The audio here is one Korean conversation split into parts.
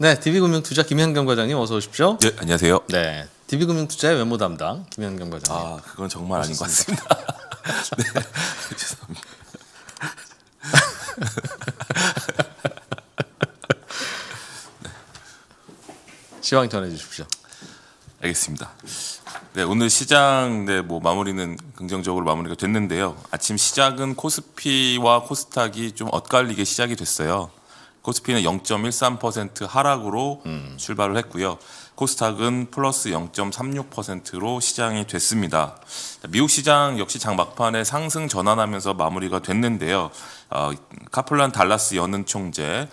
네, DB금융투자 김현경 과장님 어서 오십시오. 네, 안녕하세요. 네, DB금융투자의 외모 담당 김현경 과장님. 아, 그건 정말 아닌 것 같습니다. 네, 죄송합니다. 네. 시황 전해주십시오. 알겠습니다. 네, 오늘 시장 네, 뭐 마무리는 긍정적으로 마무리가 됐는데요. 아침 시작은 코스피와 코스닥이 좀 엇갈리게 시작이 됐어요. 코스피는 0.13% 하락으로 음. 출발을 했고요. 코스닥은 플러스 0.36%로 시장이 됐습니다. 미국 시장 역시 장 막판에 상승 전환하면서 마무리가 됐는데요. 어, 카플란 달라스 연은 총재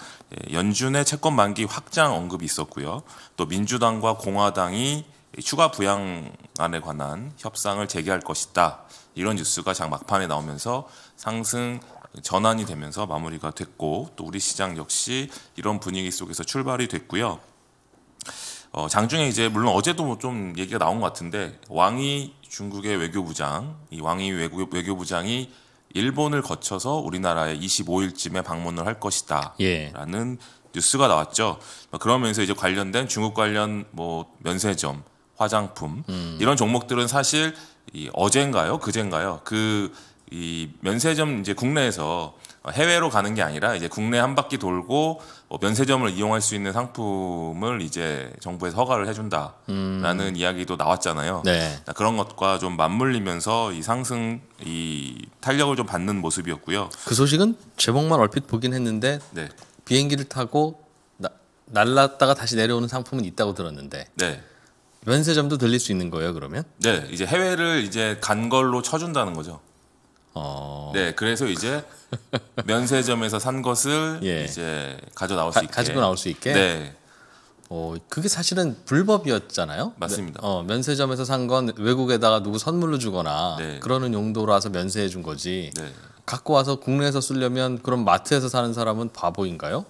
예, 연준의 채권 만기 확장 언급이 있었고요. 또 민주당과 공화당이 추가 부양안에 관한 협상을 재개할 것이다. 이런 뉴스가 장 막판에 나오면서 상승 전환이 되면서 마무리가 됐고 또 우리 시장 역시 이런 분위기 속에서 출발이 됐고요. 어, 장중에 이제 물론 어제도 뭐좀 얘기가 나온 것 같은데 왕이 중국의 외교부장 이 왕이 외교, 외교부장이 일본을 거쳐서 우리나라에 25일쯤에 방문을 할 것이다라는 예. 뉴스가 나왔죠. 뭐 그러면서 이제 관련된 중국 관련 뭐 면세점, 화장품 음. 이런 종목들은 사실 이 어젠가요, 그젠가요 그이 면세점 이제 국내에서 해외로 가는 게 아니라 이제 국내 한 바퀴 돌고 뭐 면세점을 이용할 수 있는 상품을 이제 정부에서 허가를 해준다라는 음. 이야기도 나왔잖아요. 네. 그런 것과 좀 맞물리면서 이 상승 이 탄력을 좀 받는 모습이었고요. 그 소식은 제목만 얼핏 보긴 했는데 네. 비행기를 타고 나, 날랐다가 다시 내려오는 상품은 있다고 들었는데. 네. 면세점도 들릴 수 있는 거예요, 그러면? 네, 이제 해외를 이제 간 걸로 쳐준다는 거죠. 어... 네, 그래서 이제 면세점에서 산 것을 예. 이제 가져 나올 수 있게 가지고 나올 수 있게. 네. 어, 그게 사실은 불법이었잖아요. 맞습니다. 어, 면세점에서 산 건 외국에다가 누구 선물로 주거나 네. 그러는 용도라서 면세해 준 거지. 네. 갖고 와서 국내에서 쓰려면 그럼 마트에서 사는 사람은 바보인가요?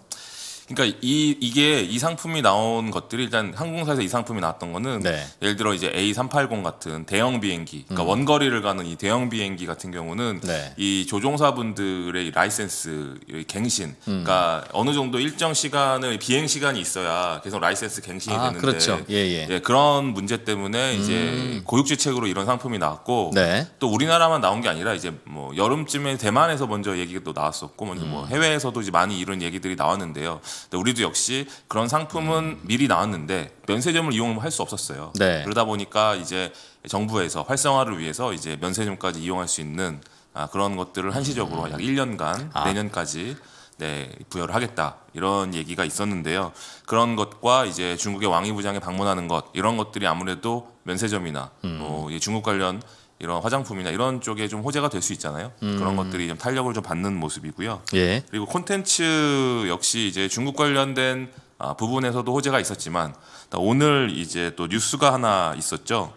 그러니까 이 이게 이 상품이 나온 것들이 일단 항공사에서 이 상품이 나왔던 거는 네. 예를 들어 이제 A380 같은 대형 비행기, 그러니까 음. 원거리를 가는 이 대형 비행기 같은 경우는 네. 이 조종사분들의 라이센스 갱신, 음. 그러니까 어느 정도 일정 시간을 비행 시간이 있어야 계속 라이센스 갱신이 아, 되는데 그렇죠. 예, 예. 예, 그런 문제 때문에 이제 음. 고육지책으로 이런 상품이 나왔고 네. 또 우리나라만 나온 게 아니라 이제 뭐 여름쯤에 대만에서 먼저 얘기가 또 나왔었고 먼저 뭐 음. 해외에서도 이제 많이 이런 얘기들이 나왔는데요. 우리도 역시 그런 상품은 미리 나왔는데 면세점을 이용할 수 없었어요. 네. 그러다 보니까 이제 정부에서 활성화를 위해서 이제 면세점까지 이용할 수 있는 아, 그런 것들을 한시적으로 음. 약 1년간 아. 내년까지 네, 부여를 하겠다 이런 얘기가 있었는데요. 그런 것과 이제 중국의 왕위 부장이 방문하는 것 이런 것들이 아무래도 면세점이나 음. 뭐 중국 관련 이런 화장품이나 이런 쪽에 좀 호재가 될 수 있잖아요. 음. 그런 것들이 좀 탄력을 좀 받는 모습이고요. 예. 그리고 콘텐츠 역시 이제 중국 관련된 아, 부분에서도 호재가 있었지만 오늘 이제 또 뉴스가 하나 있었죠.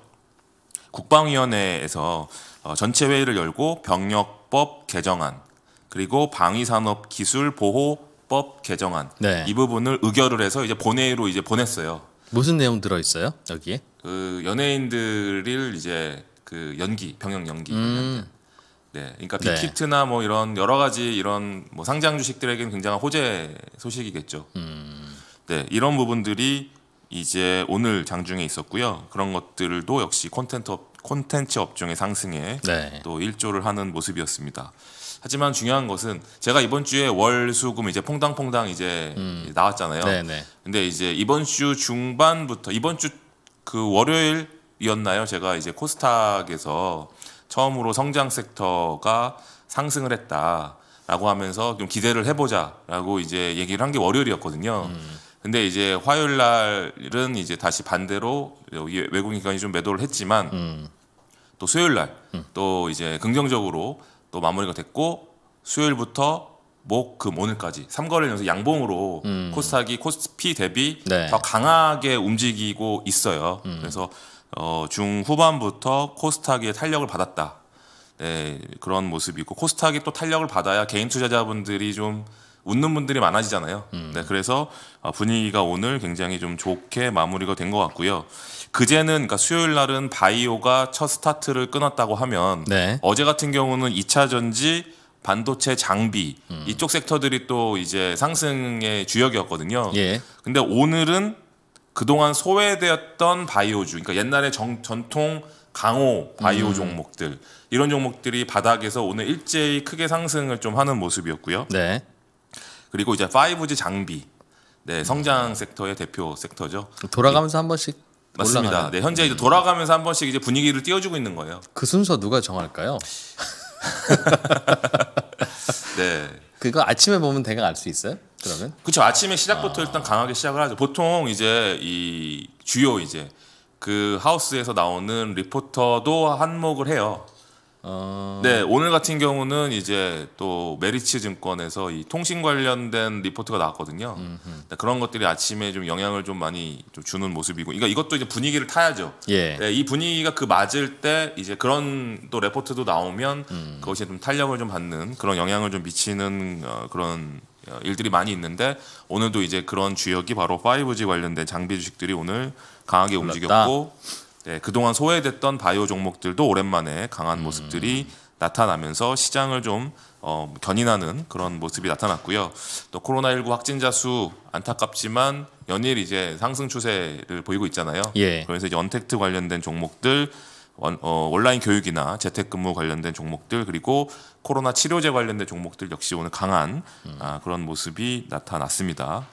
국방위원회에서 어, 전체 회의를 열고 병역법 개정안 그리고 방위산업 기술 보호법 개정안 네. 이 부분을 의결을 해서 이제 본회의로 이제 보냈어요. 무슨 내용 들어 있어요 여기에? 그 연예인들을 이제 그 연기 병역 연기 음. 네, 그러니까 네. 빅히트나 네. 뭐 이런 여러 가지 이런 뭐 상장 주식들에게는 굉장한 호재 소식이겠죠. 음. 네, 이런 부분들이 이제 오늘 장중에 있었고요. 그런 것들도 역시 콘텐츠 업, 콘텐츠 업종의 상승에 네. 또 일조를 하는 모습이었습니다. 하지만 중요한 것은 제가 이번 주에 월수금 이제 퐁당퐁당 이제 음. 나왔잖아요. 네네. 네. 근데 이제 이번 주 중반부터 이번 주 그 월요일 이었나요? 제가 이제 코스닥에서 처음으로 성장 섹터가 상승을 했다라고 하면서 좀 기대를 해보자라고 이제 얘기를 한 게 월요일이었거든요. 음. 근데 이제 화요일 날은 이제 다시 반대로 외국인 기관이 좀 매도를 했지만 음. 또 수요일 날또 음. 이제 긍정적으로 또 마무리가 됐고 수요일부터 목, 금, 오늘까지 삼거래를 연속 양봉으로 음. 코스닥이 코스피 대비 네. 더 강하게 움직이고 있어요. 그래서 어, 중후반부터 코스닥의 탄력을 받았다. 네, 그런 모습이 있고 코스닥이 또 탄력을 받아야 개인 투자자분들이 좀 웃는 분들이 많아지잖아요. 음. 네, 그래서 어, 분위기가 오늘 굉장히 좀 좋게 마무리가 된 것 같고요. 그제는 그러니까 수요일 날은 바이오가 첫 스타트를 끊었다고 하면 네. 어제 같은 경우는 2차 전지 반도체 장비 음. 이쪽 섹터들이 또 이제 상승의 주역이었거든요. 예. 근데 오늘은 그동안 소외되었던 바이오주, 그러니까 옛날에 정, 전통 강호 바이오 음. 종목들 이런 종목들이 바닥에서 오늘 일제히 크게 상승을 좀 하는 모습이었고요. 네. 그리고 이제 5G 장비, 네 성장 섹터의 대표 섹터죠. 돌아가면서 한 번씩 맞습니다. 올라가는. 네 현재 이제 음. 돌아가면서 한 번씩 이제 분위기를 띄워주고 있는 거예요. 그 순서 누가 정할까요? 네. 그거 아침에 보면 대강 알 수 있어요? 그러면? 그렇죠. 아침에 시작부터 아. 일단 강하게 시작을 하죠. 보통 이제 이 주요 이제 그 하우스에서 나오는 리포터도 한몫을 해요. 어... 네 오늘 같은 경우는 이제 또 메리츠 증권에서 이 통신 관련된 리포트가 나왔거든요. 네, 그런 것들이 아침에 좀 영향을 좀 많이 좀 주는 모습이고, 그러니까 이것도 이제 분위기를 타야죠. 예. 네, 이 분위기가 그 맞을 때 이제 그런 또 레포트도 나오면 음. 그것이 좀 탄력을 좀 받는 그런 영향을 좀 미치는 어, 그런 어, 일들이 많이 있는데 오늘도 이제 그런 주역이 바로 5G 관련된 장비 주식들이 오늘 강하게 올랐다. 움직였고 네, 그동안 소외됐던 바이오 종목들도 오랜만에 강한 음. 모습들이 나타나면서 시장을 좀 어, 견인하는 그런 모습이 나타났고요. 또 코로나19 확진자 수 안타깝지만 연일 이제 상승 추세를 보이고 있잖아요. 예. 그래서 이택트 관련된 종목들 원, 어, 온라인 교육이나 재택근무 관련된 종목들 그리고 코로나 치료제 관련된 종목들 역시 오늘 강한 음. 아, 그런 모습이 나타났습니다.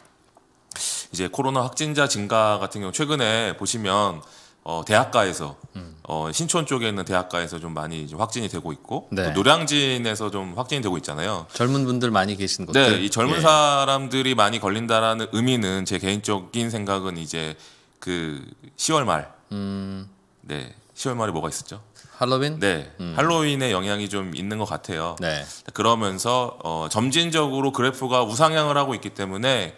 이제 코로나 확진자 증가 같은 경우 최근에 보시면 어, 대학가에서 음. 어, 신촌 쪽에 있는 대학가에서 좀 많이 좀 확진이 되고 있고 네. 노량진에서 좀 확진이 되고 있잖아요. 젊은 분들 많이 계신 것들. 네, 이 젊은 예. 사람들이 많이 걸린다라는 의미는 제 개인적인 생각은 이제 그 10월 말, 음. 네 10월 말에 뭐가 있었죠? 할로윈? 네. 음. 할로윈의 영향이 좀 있는 것 같아요. 네. 그러면서 어, 점진적으로 그래프가 우상향을 하고 있기 때문에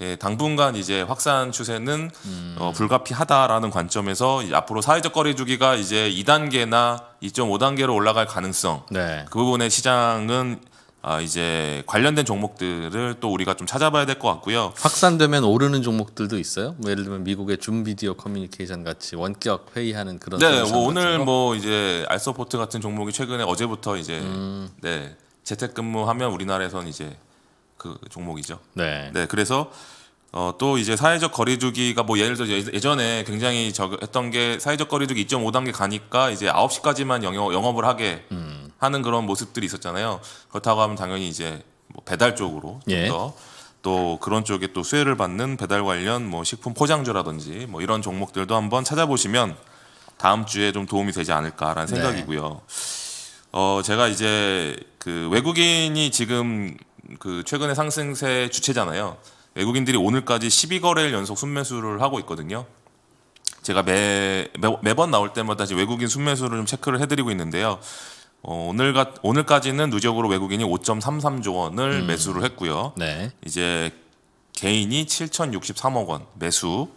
예, 당분간 이제 확산 추세는 음. 어, 불가피하다라는 관점에서 앞으로 사회적 거리두기가 이제 2단계나 2.5단계로 올라갈 가능성 네. 그 부분에 시장은 아, 이제 관련된 종목들을 또 우리가 좀 찾아봐야 될 것 같고요. 확산되면 오르는 종목들도 있어요. 뭐 예를 들면 미국의 줌비디오 커뮤니케이션 같이 원격 회의하는 그런. 네, 뭐 오늘 뭐 이제 알서포트 같은 종목이 최근에 어제부터 이제 음. 네 재택근무하면 우리나라에선 이제 그 종목이죠. 네. 네, 그래서 어, 또 이제 사회적 거리두기가 뭐 예를 들어 예전에 굉장히 저, 했던 게 사회적 거리두기 2.5단계 가니까 이제 9시까지만 영업, 영업을 하게 음. 하는 그런 모습들이 있었잖아요. 그렇다고 하면 당연히 이제 뭐 배달 쪽으로 좀 더또 예. 그런 쪽에 또 수혜를 받는 배달 관련 뭐 식품 포장주라든지뭐 이런 종목들도 한번 찾아보시면 다음 주에 좀 도움이 되지 않을까라는 네. 생각이고요. 네. 어 제가 이제 그 외국인이 지금 그 최근에 상승세 주체잖아요. 외국인들이 오늘까지 12거래일 연속 순매수를 하고 있거든요. 제가 매, 매, 매번 나올 때마다 외국인 순매수를 좀 체크를 해드리고 있는데요. 어, 오늘 가, 오늘까지는 누적으로 외국인이 5.33조 원을 음. 매수를 했고요. 네. 이제 개인이 7,063억 원 매수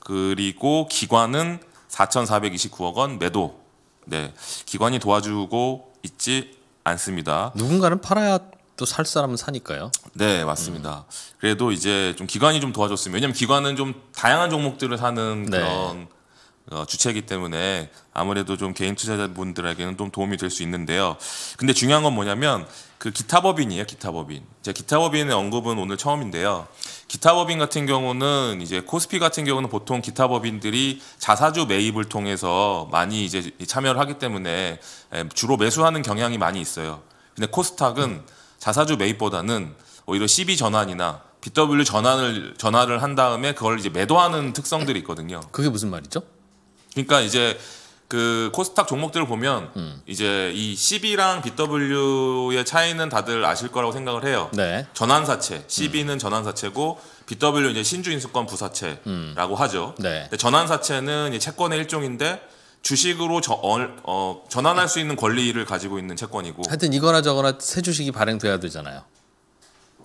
그리고 기관은 4,429억 원 매도. 네. 기관이 도와주고 있지 않습니다. 누군가는 팔아야 또 살 사람은 사니까요. 네, 맞습니다. 음. 그래도 이제 좀 기관이 좀 도와줬으면 왜냐면 기관은 좀 다양한 종목들을 사는 네. 그런 어, 주체이기 때문에 아무래도 좀 개인 투자자분들에게는 좀 도움이 될 수 있는데요. 근데 중요한 건 뭐냐면 그 기타법인이에요, 기타법인. 제 기타법인의 언급은 오늘 처음인데요. 기타법인 같은 경우는 이제 코스피 같은 경우는 보통 기타법인들이 자사주 매입을 통해서 많이 이제 참여를 하기 때문에 예, 주로 매수하는 경향이 많이 있어요. 근데 코스닥은 자사주 매입보다는 오히려 CB 전환이나 BW 전환을 전화를 한 다음에 그걸 이제 매도하는 특성들이 있거든요. 그게 무슨 말이죠? 그러니까 이제 그 코스닥 종목들을 보면 음. 이제 이 CB랑 BW의 차이는 다들 아실 거라고 생각을 해요. 네. 전환사채, CB는 음. 전환사채고 BW 이제 신주인수권 부사채라고 음. 하죠. 네. 근데 전환사채는 채권의 일종인데 주식으로 저, 어, 어, 전환할 수 있는 권리를 가지고 있는 채권이고. 하여튼 이거나 저거나 새 주식이 발행돼야 되잖아요.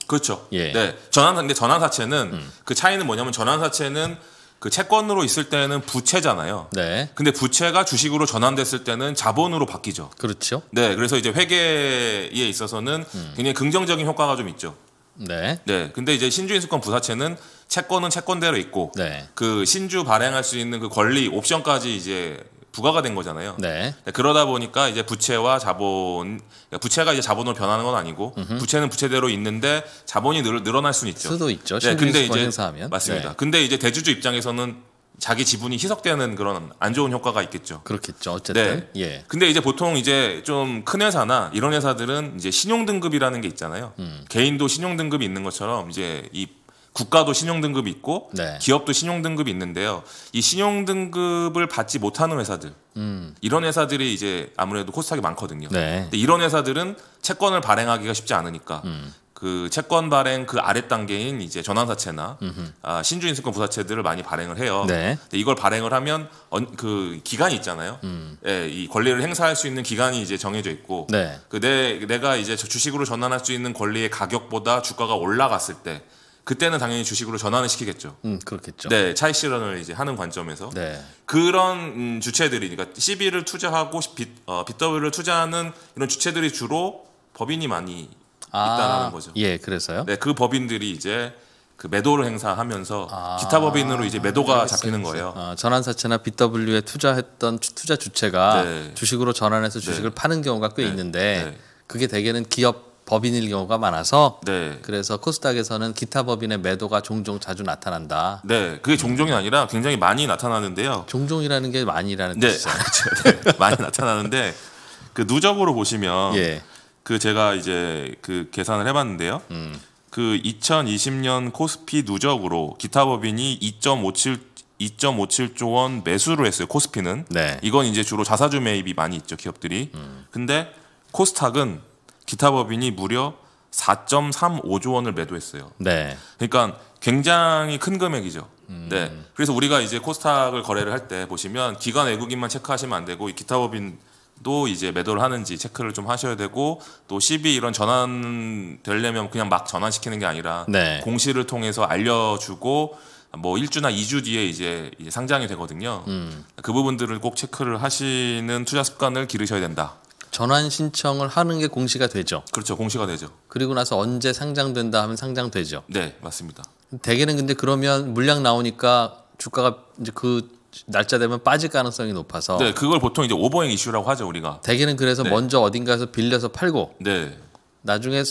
그렇죠. 예. 네. 전환 근데 전환사채는 음. 그 차이는 뭐냐면 전환사채는 그 채권으로 있을 때는 부채잖아요. 네. 근데 부채가 주식으로 전환됐을 때는 자본으로 바뀌죠. 그렇죠. 네. 그래서 이제 회계에 있어서는 음. 굉장히 긍정적인 효과가 좀 있죠. 네. 네. 근데 이제 신주인수권 부사채는 채권은 채권대로 있고 네. 그 신주 발행할 수 있는 그 권리 옵션까지 이제 부과가 된 거잖아요. 네. 그러다 보니까 이제 부채와 자본, 그러니까 부채가 이제 자본으로 변하는 건 아니고 으흠. 부채는 부채대로 있는데 자본이 늘, 늘어날 수는 있죠. 수도 있죠. 네, 근데 이제 행사하면. 맞습니다. 네. 근데 이제 대주주 입장에서는 자기 지분이 희석되는 그런 안 좋은 효과가 있겠죠. 그렇겠죠. 네. 어쨌든. 네. 예. 근데 이제 보통 이제 좀 큰 회사나 이런 회사들은 이제 신용 등급이라는 게 있잖아요. 음. 개인도 신용 등급이 있는 것처럼 이제 이 국가도 신용등급이 있고 네. 기업도 신용등급이 있는데요. 이 신용등급을 받지 못하는 회사들 음. 이런 회사들이 이제 아무래도 코스닥이 많거든요. 네. 근데 이런 회사들은 채권을 발행하기가 쉽지 않으니까 음. 그 채권 발행 그 아래 단계인 이제 전환사채나 아, 신주인수권 부사채들을 많이 발행을 해요. 네. 근데 이걸 발행을 하면 언, 그 기간이 있잖아요. 음. 예, 이 권리를 행사할 수 있는 기간이 이제 정해져 있고, 네. 그 내, 내가 이제 주식으로 전환할 수 있는 권리의 가격보다 주가가 올라갔을 때 그때는 당연히 주식으로 전환을 시키겠죠. 음, 그렇겠죠. 네, 차익 실현을 이제 하는 관점에서 네. 그런 음, 주체들이 니까 그러니까 CB를 투자하고 어, B, 어, BW를 투자하는 이런 주체들이 주로 법인이 많이 아, 있다라는 거죠. 예, 그래서요. 네, 그 법인들이 이제 그 매도를 행사하면서 아, 기타 법인으로 이제 매도가 알 잡히는 거예요. 아, 전환사채나 BW에 투자했던 투자 주체가 네. 주식으로 전환해서 주식을 네. 파는 경우가 꽤 네. 있는데 네. 그게 대개는 기업 법인일 경우가 많아서 네. 그래서 코스닥에서는 기타 법인의 매도가 종종 자주 나타난다. 네, 그게 종종이 아니라 굉장히 많이 나타나는데요. 종종이라는 게 많이라는 네. 뜻이죠. 그렇죠. 네. 많이 나타나는데 그 누적으로 보시면 예. 그 제가 이제 그 계산을 해봤는데요. 음. 그 2020년 코스피 누적으로 기타 법인이 2.57 2.57조 원 매수로 했어요 코스피는 네. 이건 이제 주로 자사주 매입이 많이 있죠 기업들이 음. 근데 코스닥은 기타 법인이 무려 4.35조 원을 매도했어요. 네. 그러니까 굉장히 큰 금액이죠. 음. 네. 그래서 우리가 이제 코스닥을 거래를 할 때 보시면 기관 외국인만 체크하시면 안 되고 기타 법인 도 이제 매도를 하는지 체크를 좀 하셔야 되고 또 시비 이런 전환 되려면 그냥 막 전환시키는 게 아니라 네. 공시를 통해서 알려주고 뭐 1주나 2주 뒤에 이제, 상장이 되거든요. 음. 그 부분들을 꼭 체크를 하시는 투자 습관을 기르셔야 된다. 전환 신청을 하는 게 공시가 되죠. 그렇죠. 공시가 되죠. 그리고 나서 언제 상장된다 하면 상장되죠. 네, 맞습니다. 대개는 근데 그러면 물량 나오니까 주가가 이제 그 날짜 되면 빠질 가능성이 높아서 네, 그걸 보통 이제 오버행 이슈라고 하죠, 우리가. 대개는 그래서 네. 먼저 어딘가에서 빌려서 팔고 네. 나중에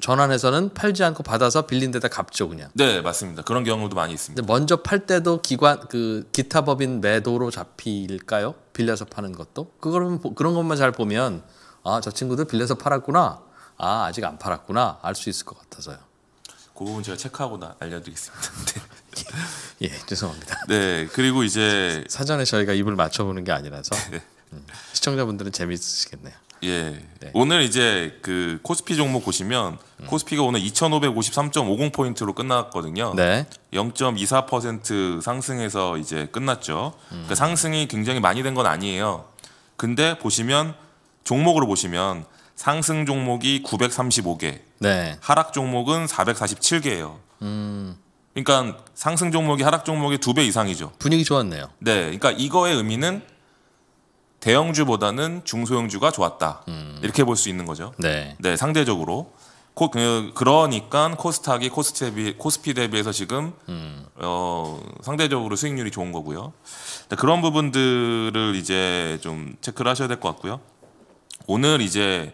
전환해서는 팔지 않고 받아서 빌린 데다 갚죠 그냥. 네 맞습니다. 그런 경우도 많이 있습니다. 먼저 팔 때도 기관 그 기타 법인 매도로 잡힐까요? 빌려서 파는 것도? 그거는 그런 것만 잘 보면 아 저 친구들 빌려서 팔았구나. 아 아직 안 팔았구나 알 수 있을 것 같아서요. 그 부분 제가 체크하고 나 알려드리겠습니다. 네. 예 죄송합니다. 네 그리고 이제 사전에 저희가 입을 맞춰보는 게 아니라서 네. 음, 시청자분들은 재미있으시겠네요. 예. 네. 오늘 이제 그 코스피 종목 보시면 음. 코스피가 오늘 2,553.50 포인트로 끝났거든요. 네. 0.24% 상승해서 이제 끝났죠. 그러니까 음. 그러니까 상승이 굉장히 많이 된 건 아니에요. 근데 보시면 종목으로 보시면 상승 종목이 935개, 네. 하락 종목은 447개예요. 음. 그러니까 상승 종목이 하락 종목의 두배 이상이죠. 분위기 좋았네요. 네. 그러니까 이거의 의미는 대형주보다는 중소형주가 좋았다. 음. 이렇게 볼 수 있는 거죠. 네. 네, 상대적으로 코, 그, 러니까 코스닥이 코스피 대비, 코스피 대비해서 지금 음. 어, 상대적으로 수익률이 좋은 거고요. 네, 그런 부분들을 이제 좀 체크를 하셔야 될 것 같고요. 오늘 이제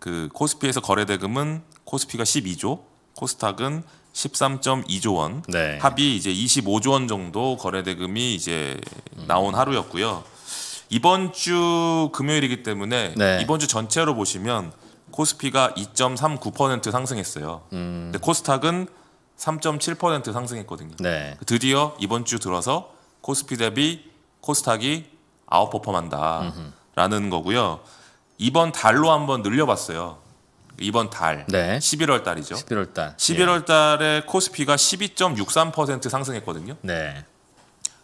그 코스피에서 거래 대금은 코스피가 12조, 코스닥은 13.2조 원, 네. 합이 이제 25조 원 정도 거래 대금이 이제 음. 나온 음. 하루였고요. 이번 주 금요일이기 때문에 네. 이번 주 전체로 보시면 코스피가 2.39% 상승했어요. 음. 근데 코스닥은 3.7% 상승했거든요. 네. 드디어 이번 주 들어서 코스피 대비 코스닥이 아웃퍼폼한다라는 거고요. 이번 달로 한번 늘려봤어요. 이번 달 네. 11월 달이죠. 11월 달. 11월 예. 달에 예. 코스피가 12.63% 상승했거든요. 네.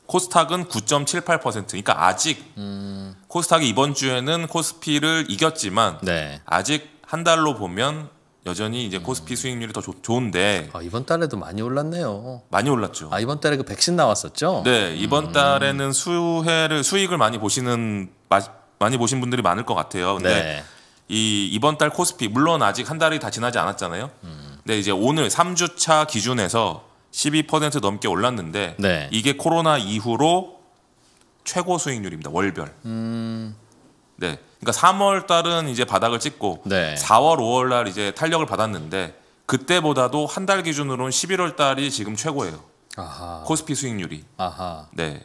코스닥은 9.78% 그러니까 아직 음. 코스닥이 이번 주에는 코스피를 이겼지만 네. 아직 한 달로 보면 여전히 이제 코스피 수익률이 더 조, 좋은데 아, 이번 달에도 많이 올랐네요. 많이 올랐죠. 아 이번 달에 그 백신 나왔었죠? 네 이번 음. 달에는 수혜를 수익을 많이 보시는 마, 많이 보신 분들이 많을 것 같아요. 근데 네. 이 이번 달 코스피 물론 아직 한 달이 다 지나지 않았잖아요. 음. 근데 이제 오늘 3주차 기준에서 12% 넘게 올랐는데 네. 이게 코로나 이후로 최고 수익률입니다. 월별. 음... 네. 그러니까 3월 달은 이제 바닥을 찍고 네. 4월, 5월 날 이제 탄력을 받았는데 그때보다도 한 달 기준으로는 11월 달이 지금 최고예요. 아하. 코스피 수익률이. 아하. 네.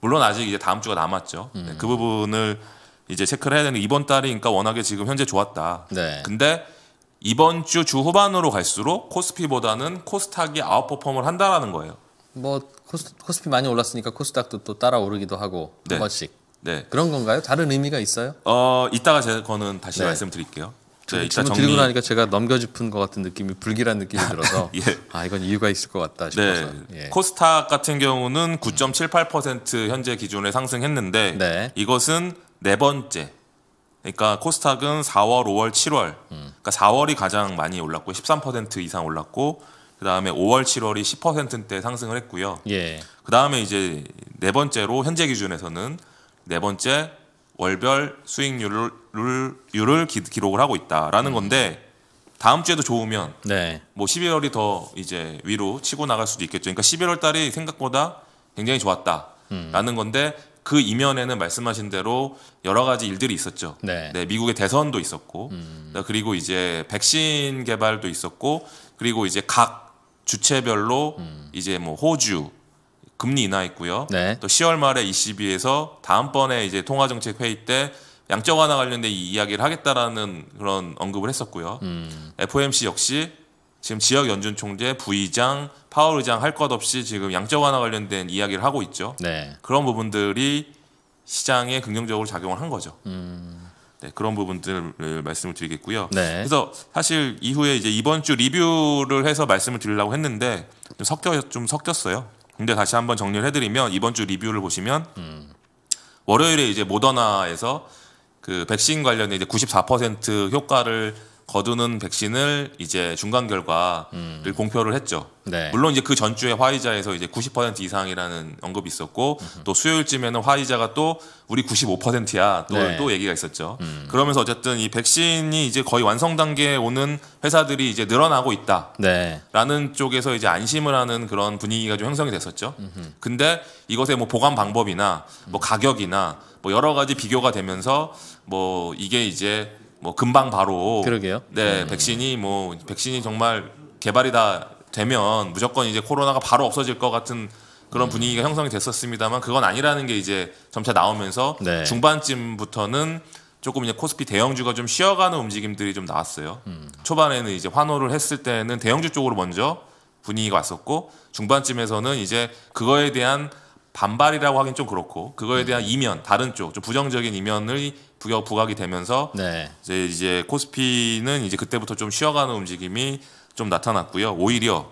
물론 아직 이제 다음 주가 남았죠. 네, 음. 네. 그 부분을 이제 체크를 해야 되는 이번 달이 그러니까 워낙에 지금 현재 좋았다. 네. 근데 이번 주 주후반으로 갈수록 코스피보다는 코스닥이 아웃퍼폼을 한다라는 거예요. 뭐 코스, 코스피 많이 올랐으니까 코스닥도 또 따라 오르기도 하고 네. 한 번씩. 네. 그런 건가요? 다른 의미가 있어요? 어, 이따가 제 거는 다시 네. 말씀드릴게요. 제 이따 정리... 드고 나니까 제가 넘겨짚은 것 같은 느낌이 불길한 느낌이 들어서 예. 아 이건 이유가 있을 것 같다 네. 싶어서 네. 예. 코스닥 같은 경우는 9.78% 현재 기준에 상승했는데 네. 이것은 네 번째 그러니까 코스닥은 4월, 5월, 7월. 그러니까 4월이 가장 많이 올랐고 13% 이상 올랐고 그다음에 5월, 7월이 10%대 상승을 했고요. 예. 그다음에 이제 네 번째로 현재 기준에서는 네 번째 월별 수익률을 율 기, 록을 하고 있다라는 음. 건데 다음 주에도 좋으면 네. 뭐 11월이 더 이제 위로 치고 나갈 수도 있겠죠. 그러니까 11월 달이 생각보다 굉장히 좋았다라는 음. 건데 그 이면에는 말씀하신 대로 여러 가지 일들이 있었죠. 네. 네 미국의 대선도 있었고, 음. 네, 그리고 이제 백신 개발도 있었고, 그리고 이제 각 주체별로 음. 이제 뭐 호주 금리 인하했고요. 네. 또 10월 말에 ECB에서 다음번에 이제 통화정책 회의 때 양적 완화 관련된 이야기를 하겠다라는 그런 언급을 했었고요. 음. FOMC 역시 지금 지역 연준 총재, 부의장, 파월 의장 할 것 없이 지금 양적 완화 관련된 이야기를 하고 있죠. 네. 그런 부분들이 시장에 긍정적으로 작용을 한 거죠. 음. 네, 그런 부분들을 말씀을 드리겠고요. 네. 그래서 사실 이후에 이제 이번 주 리뷰를 해서 말씀을 드리려고 했는데 좀 섞여 좀 섞였어요. 근데 다시 한번 정리를 해드리면 이번 주 리뷰를 보시면 음. 월요일에 이제 모더나에서 그 백신 관련된 이제 94% 효과를 거두는 백신을 이제 중간 결과를 음. 공표를 했죠. 네. 물론 이제 그 전주에 화이자에서 이제 90% 이상이라는 언급이 있었고 음흠. 또 수요일쯤에는 화이자가 또 우리 95%야 또, 네. 또 얘기가 있었죠. 음. 그러면서 어쨌든 이 백신이 이제 거의 완성 단계에 오는 회사들이 이제 늘어나고 있다라는 네. 쪽에서 이제 안심을 하는 그런 분위기가 좀 형성이 됐었죠. 음흠. 근데 이것의 뭐 보관 방법이나 뭐 음. 가격이나 뭐 여러 가지 비교가 되면서 뭐 이게 이제 뭐 금방 바로 그러게요. 네, 음. 백신이 뭐 백신이 정말 개발이 다 되면 무조건 이제 코로나가 바로 없어질 것 같은 그런 음. 분위기가 형성이 됐었습니다만 그건 아니라는 게 이제 점차 나오면서 네. 중반쯤부터는 조금 이제 코스피 대형주가 좀 쉬어가는 움직임들이 좀 나왔어요. 음. 초반에는 이제 환호를 했을 때는 대형주 쪽으로 먼저 분위기가 왔었고 중반쯤에서는 이제 그거에 대한 반발이라고 하긴 좀 그렇고 그거에 음. 대한 이면 다른 쪽 좀 부정적인 이면을 부여 부각이 되면서 네. 이제 이제 코스피는 이제 그때부터 좀 쉬어가는 움직임이 좀 나타났고요. 오히려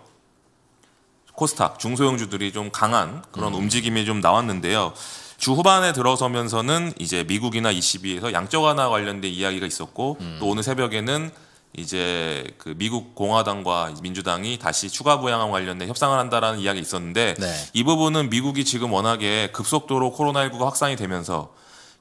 코스닥 중소형주들이 좀 강한 그런 음. 움직임이 좀 나왔는데요. 주 후반에 들어서면서는 이제 미국이나 ECB에서 양적 완화 관련된 이야기가 있었고 음. 또 오늘 새벽에는 이제 그 미국 공화당과 민주당이 다시 추가 부양안 관련된 협상을 한다라는 이야기 있었는데 네. 이 부분은 미국이 지금 워낙에 급속도로 코로나19가 확산이 되면서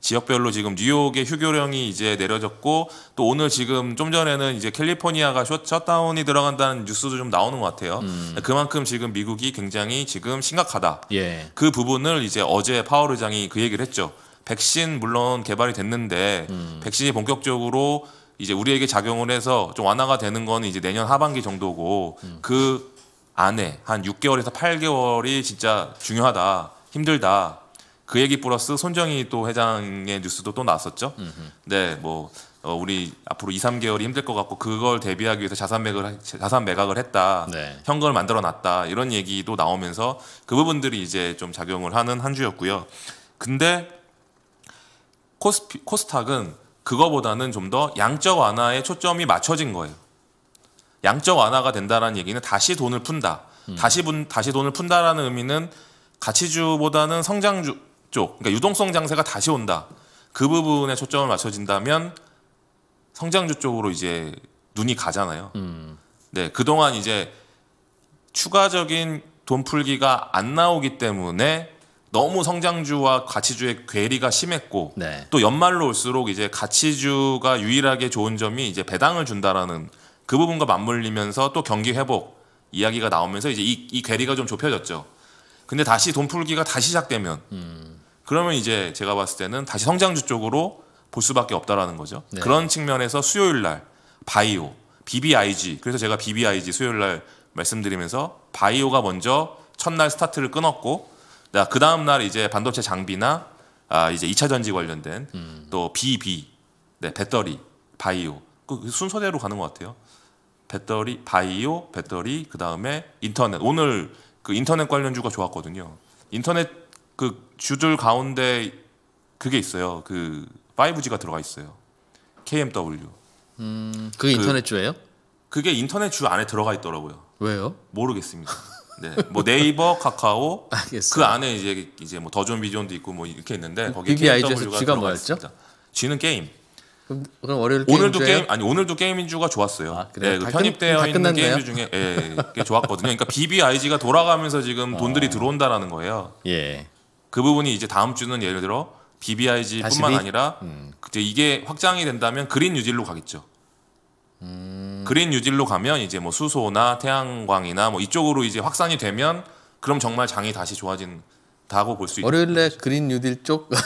지역별로 지금 뉴욕의 휴교령이 이제 내려졌고 또 오늘 지금 좀 전에는 이제 캘리포니아가 셧다운이 들어간다는 뉴스도 좀 나오는 것 같아요. 음. 그만큼 지금 미국이 굉장히 지금 심각하다. 예. 그 부분을 이제 어제 파월 의장이 그 얘기를 했죠. 백신 물론 개발이 됐는데 음. 백신이 본격적으로 이제 우리에게 작용을 해서 좀 완화가 되는 건 이제 내년 하반기 정도고 음. 그 안에 한 6개월에서 8개월이 진짜 중요하다 힘들다 그 얘기 플러스 손정희 또 회장의 뉴스도 또 나왔었죠. 음흠. 네, 뭐 어, 우리 앞으로 2, 3개월이 힘들 것 같고 그걸 대비하기 위해서 자산 매각을 자산 매각을 했다. 네. 현금을 만들어 놨다. 이런 얘기도 나오면서 그 부분들이 이제 좀 작용을 하는 한 주였고요. 근데 코스피, 코스닥은 그거보다는 좀 더 양적 완화에 초점이 맞춰진 거예요. 양적 완화가 된다라는 얘기는 다시 돈을 푼다. 음. 다시 분, 다시 돈을 푼다라는 의미는 가치주보다는 성장주 쪽, 그러니까 유동성 장세가 다시 온다. 그 부분에 초점을 맞춰진다면 성장주 쪽으로 이제 눈이 가잖아요. 음. 네, 그동안 이제 추가적인 돈 풀기가 안 나오기 때문에 너무 성장주와 가치주의 괴리가 심했고 네. 또 연말로 올수록 이제 가치주가 유일하게 좋은 점이 이제 배당을 준다라는 그 부분과 맞물리면서 또 경기 회복 이야기가 나오면서 이제 이, 이 괴리가 좀 좁혀졌죠. 근데 다시 돈 풀기가 다시 시작되면 음. 그러면 이제 제가 봤을 때는 다시 성장주 쪽으로 볼 수밖에 없다라는 거죠. 네. 그런 측면에서 수요일 날 바이오, BBIG 그래서 제가 BBIG 수요일 날 말씀드리면서 바이오가 먼저 첫날 스타트를 끊었고 그 다음 날 이제 반도체 장비나 아, 이제 2차 전지 관련된 음. 또 BB, 네, 배터리, 바이오. 그, 그 순서대로 가는 것 같아요. 배터리, 바이오, 배터리, 그 다음에 인터넷. 오늘 그 인터넷 관련주가 좋았거든요. 인터넷 그 주들 가운데 그게 있어요. 그 5G가 들어가 있어요. KMW. 음, 그게 그 인터넷 주예요? 그게 인터넷 주 안에 들어가 있더라고요. 왜요? 모르겠습니다. 네. 뭐 네이버, 카카오 알겠습니그 안에 이제 이제 뭐 더존 비존도 있고 뭐 이렇게 있는데 그 거기에 b b i g 가 뭐였죠? G는 게임. 그럼, 그럼 월요일 오늘도 주에요 게임 아니 오늘도 게임인주가 좋았어요. 아, 그래요? 네, 그 편입되어 있는 게임 중에 예, 꽤 좋았거든요. 그러니까 BBIG가 돌아가면서 지금 어. 돈들이 들어온다라는 거예요. 예. 그 부분이 이제 다음 주는 예를 들어 BBIG뿐만 아니라 음. 이제 이게 확장이 된다면 그린 뉴딜로 가겠죠. 음. 그린 유딜로 가면 이제 뭐 수소나 태양광이나 뭐 이쪽으로 이제 확산이 되면 그럼 정말 장이 다시 좋아진다고 볼 수 있죠. 월요일에 그린 뉴딜 쪽을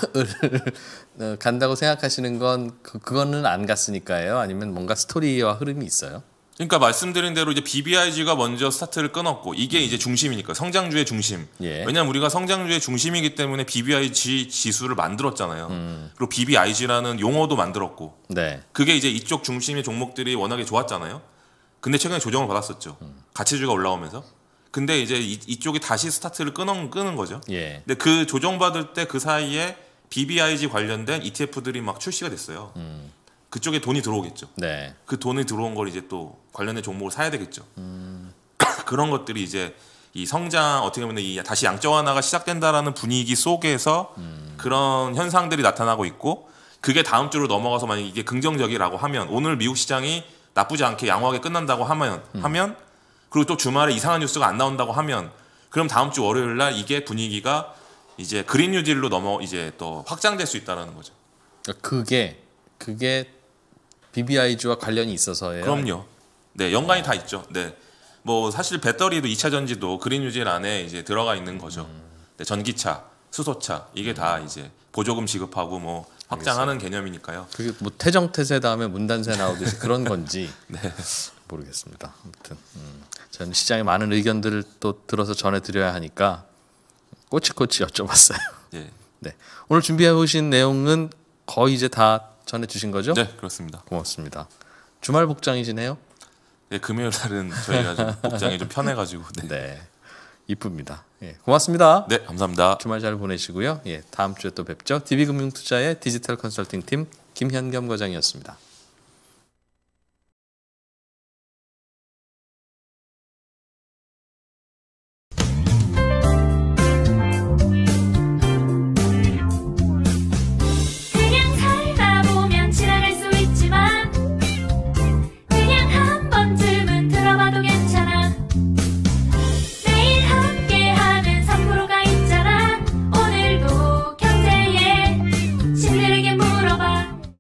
어, 간다고 생각하시는 건 그, 그거는 안 갔으니까요. 아니면 뭔가 스토리와 흐름이 있어요? 그러니까 말씀드린 대로 이제 BBIG가 먼저 스타트를 끊었고 이게 이제 중심이니까 성장주의 중심. 예. 왜냐하면 우리가 성장주의 중심이기 때문에 BBIG 지수를 만들었잖아요. 음. 그리고 BBIG라는 용어도 만들었고. 네. 그게 이제 이쪽 중심의 종목들이 워낙에 좋았잖아요. 근데 최근에 조정을 받았었죠. 음. 가치주가 올라오면서. 근데 이제 이, 쪽이 다시 스타트를 끊은, 끄는 거죠. 예. 근데 그 조정받을 때 그 사이에 BBIG 관련된 ETF들이 막 출시가 됐어요. 음. 그쪽에 돈이 들어오겠죠. 네. 그 돈이 들어온 걸 이제 또 관련된 종목을 사야 되겠죠. 음. 그런 것들이 이제 이 성장 어떻게 보면 이 다시 양적완화가 시작된다라는 분위기 속에서 음. 그런 현상들이 나타나고 있고 그게 다음 주로 넘어가서 만약 이게 긍정적이라고 하면 오늘 미국 시장이 나쁘지 않게 양호하게 끝난다고 하면 음. 하면 그리고 또 주말에 이상한 뉴스가 안 나온다고 하면 그럼 다음 주 월요일 날 이게 분위기가 이제 그린 뉴딜로 넘어 이제 또 확장될 수 있다라는 거죠. 그러니까 그게 그게 BBIG와 관련이 있어서예요. 그럼요. 네, 연관이 어. 다 있죠. 네. 뭐 사실 배터리도 2차 전지도 그린 유질 안에 이제 들어가 있는 거죠. 음. 네, 전기차, 수소차 이게 음. 다 이제 보조금 지급하고 뭐 확장하는 알겠어요. 개념이니까요. 그게 뭐 태정 태세 다음에 문단세 나오듯이 그런 건지 네. 모르겠습니다. 아무튼 음, 저는 시장에 많은 의견들을 또 들어서 전해드려야 하니까 꼬치꼬치 여쭤봤어요. 예. 네. 오늘 준비해 오신 내용은 거의 이제 다 전해주신 거죠? 네, 그렇습니다. 고맙습니다. 주말 복장이시네요? 네, 금요일 날은 저희가 좀 복장이 좀 편해가지고. 네. 네. 이쁩니다. 예, 고맙습니다. 네, 감사합니다. 주말 잘 보내시고요. 예, 다음 주에 또 뵙죠. DB금융투자의 디지털 컨설팅팀 김현겸 과장이었습니다.